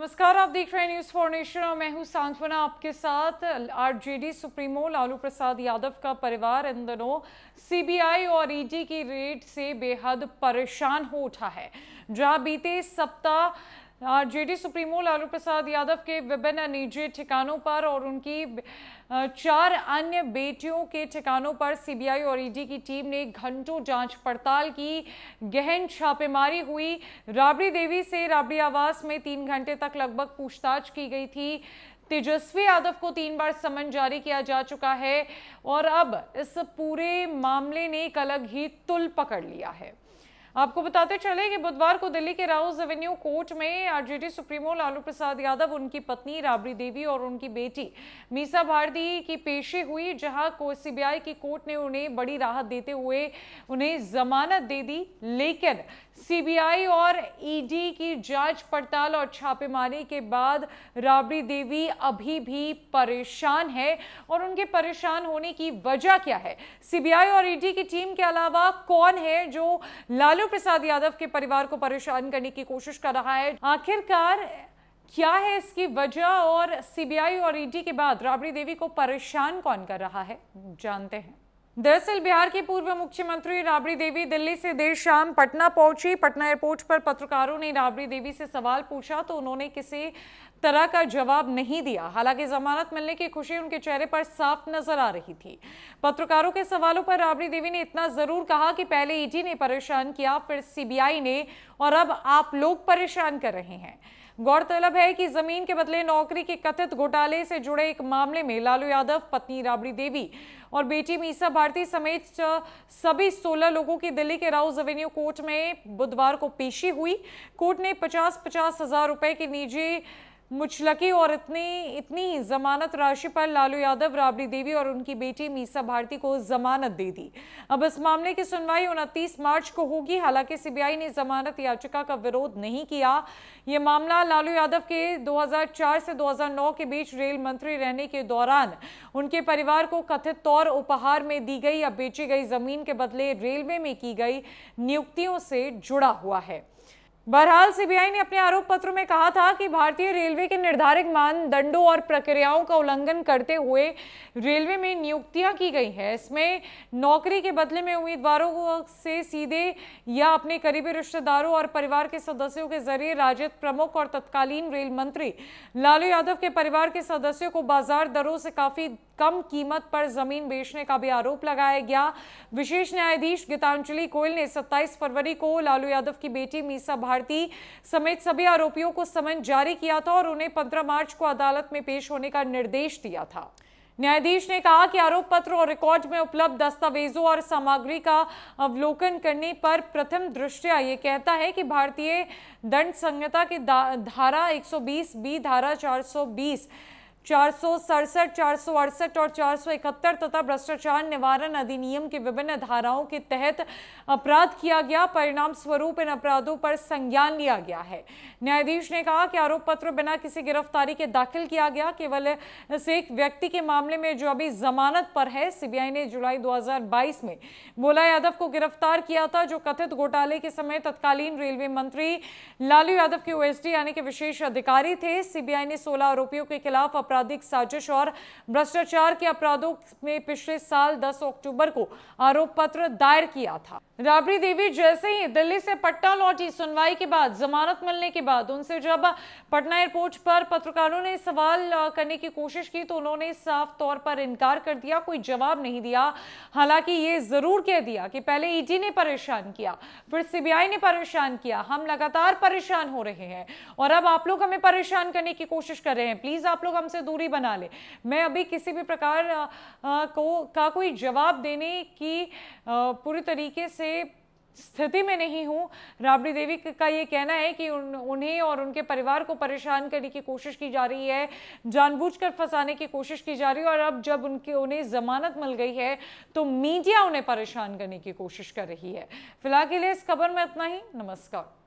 नमस्कार आप देख रहे हैं न्यूज़ फॉर नेशन और मैं हूं सांत्वना आपके साथ आरजेडी सुप्रीमो लालू प्रसाद यादव का परिवार इन दिनों सीबीआई और ईडी e की रेड से बेहद परेशान हो उठा है जहाँ बीते सप्ताह जेडी सुप्रीमो लालू प्रसाद यादव के विभिन्न निजी ठिकानों पर और उनकी चार अन्य बेटियों के ठिकानों पर सीबीआई और ईडी की टीम ने घंटों जांच पड़ताल की गहन छापेमारी हुई राबड़ी देवी से राबड़ी आवास में तीन घंटे तक लगभग पूछताछ की गई थी तेजस्वी यादव को तीन बार समन जारी किया जा चुका है और अब इस पूरे मामले ने एक अलग ही तुल पकड़ लिया है आपको बताते चले कि बुधवार को दिल्ली के राउस एवेन्यू कोर्ट में आरजेडी सुप्रीमो लालू प्रसाद यादव उनकी पत्नी राबड़ी देवी और उनकी बेटी मीसा भारती की पेशी हुई जहां को सीबीआई की कोर्ट ने उन्हें बड़ी राहत देते हुए उन्हें जमानत दे दी लेकिन सीबीआई और ईडी की जांच पड़ताल और छापेमारी के बाद राबड़ी देवी अभी भी परेशान है और उनके परेशान होने की वजह क्या है सीबीआई और ईडी की टीम के अलावा कौन है जो लालू लालू प्रसाद यादव के परिवार को परेशान करने की कोशिश कर रहा है आखिरकार क्या है इसकी वजह और सीबीआई और ईडी के बाद राबड़ी देवी को परेशान कौन कर रहा है जानते हैं दरअसल बिहार की पूर्व मुख्यमंत्री राबड़ी देवी दिल्ली से देर शाम पटना पहुंची पटना एयरपोर्ट पर पत्रकारों ने राबड़ी देवी से सवाल पूछा तो उन्होंने किसी तरह का जवाब नहीं दिया हालांकि जमानत मिलने की खुशी उनके चेहरे पर साफ नजर आ रही थी पत्रकारों के सवालों पर राबड़ी देवी ने इतना जरूर कहा कि पहले ईडी ने परेशान किया फिर सीबीआई ने और अब आप लोग परेशान कर रहे हैं गौरतलब है कि जमीन के बदले नौकरी के कथित घोटाले से जुड़े एक मामले में लालू यादव पत्नी राबड़ी देवी और बेटी मीसा भारती समेत सभी 16 लोगों की दिल्ली के राउज एवेन्यू कोर्ट में बुधवार को पेशी हुई कोर्ट ने 50 पचास हजार रुपए की निजी मुचलकी और इतनी इतनी ही जमानत राशि पर लालू यादव राबड़ी देवी और उनकी बेटी मीसा भारती को जमानत दे दी अब इस मामले की सुनवाई उनतीस मार्च को होगी हालांकि सीबीआई ने जमानत याचिका का विरोध नहीं किया ये मामला लालू यादव के 2004 से 2009 के बीच रेल मंत्री रहने के दौरान उनके परिवार को कथित तौर उपहार में दी गई या बेची गई जमीन के बदले रेलवे में की गई नियुक्तियों से जुड़ा हुआ है बहरहाल सीबीआई ने अपने आरोप पत्र में कहा था कि भारतीय रेलवे के निर्धारित मानदंडों और प्रक्रियाओं का उल्लंघन करते हुए रेलवे में नियुक्तियां की गई हैं इसमें नौकरी के बदले में उम्मीदवारों से सीधे या अपने करीबी रिश्तेदारों और परिवार के सदस्यों के जरिए राजद प्रमुख और तत्कालीन रेल मंत्री लालू यादव के परिवार के सदस्यों को बाजार दरों से काफ़ी कम कीमत पर जमीन बेचने का भी आरोप लगाया गया विशेष न्यायाधीश गीतांजलि कोयल ने 27 फरवरी को लालू यादव की बेटी मीसा भारती समेत सभी आरोपियों को समन जारी किया था और उन्हें पंद्रह मार्च को अदालत में पेश होने का निर्देश दिया था न्यायाधीश ने कहा कि आरोप पत्र और रिकॉर्ड में उपलब्ध दस्तावेजों और सामग्री का अवलोकन करने पर प्रथम दृष्टया ये कहता है कि भारतीय दंड संहिता की धारा 120 बी धारा 420 चार सौ सड़सठ चार सौ अड़सठ और चार सौ इकहत्तर तथा भ्रष्टाचार निवारण अधिनियम की विभिन्न धाराओं के तहत अपराध किया गया परिणाम स्वरूप इन अपराधों पर संज्ञान लिया गया है न्यायाधीश ने कहा कि आरोप पत्र बिना किसी गिरफ्तारी के दाखिल किया गया केवल इस एक व्यक्ति के मामले में जो अभी जमानत पर है सीबीआई ने जुलाई दो में भोला यादव को गिरफ्तार किया था जो कथित घोटाले के समय तत्कालीन रेलवे मंत्री लालू यादव के ओएसडी यानी के विशेष अधिकारी थे सीबीआई ने सोलह आरोपियों के खिलाफ आपराधिक साजिश और भ्रष्टाचार के अपराधों में पिछले साल 10 अक्टूबर को आरोप पत्र दायर किया था राबड़ी देवी जैसे ही दिल्ली से पटना लौटी सुनवाई के बाद जमानत मिलने के बाद उनसे जब पटना एयरपोर्ट पर पत्रकारों ने सवाल करने की कोशिश की तो उन्होंने साफ तौर पर इनकार कर दिया कोई जवाब नहीं दिया हालांकि ये जरूर कह दिया कि पहले ईडी e ने परेशान किया फिर सीबीआई ने परेशान किया हम लगातार परेशान हो रहे हैं और अब आप लोग हमें परेशान करने की कोशिश कर रहे हैं प्लीज आप लोग हमसे से दूरी बना ले मैं अभी किसी भी प्रकार को का कोई जवाब देने की पूरी तरीके से स्थिति में नहीं हूँ राबड़ी देवी का ये कहना है कि उन उन्हें और उनके परिवार को परेशान करने की कोशिश की जा रही है जानबूझकर फंसाने की कोशिश की जा रही है और अब जब उनके उन्हें जमानत मिल गई है तो मीडिया उन्हें परेशान करने की कोशिश कर रही है फिलहाल के लिए इस खबर में इतना ही नमस्कार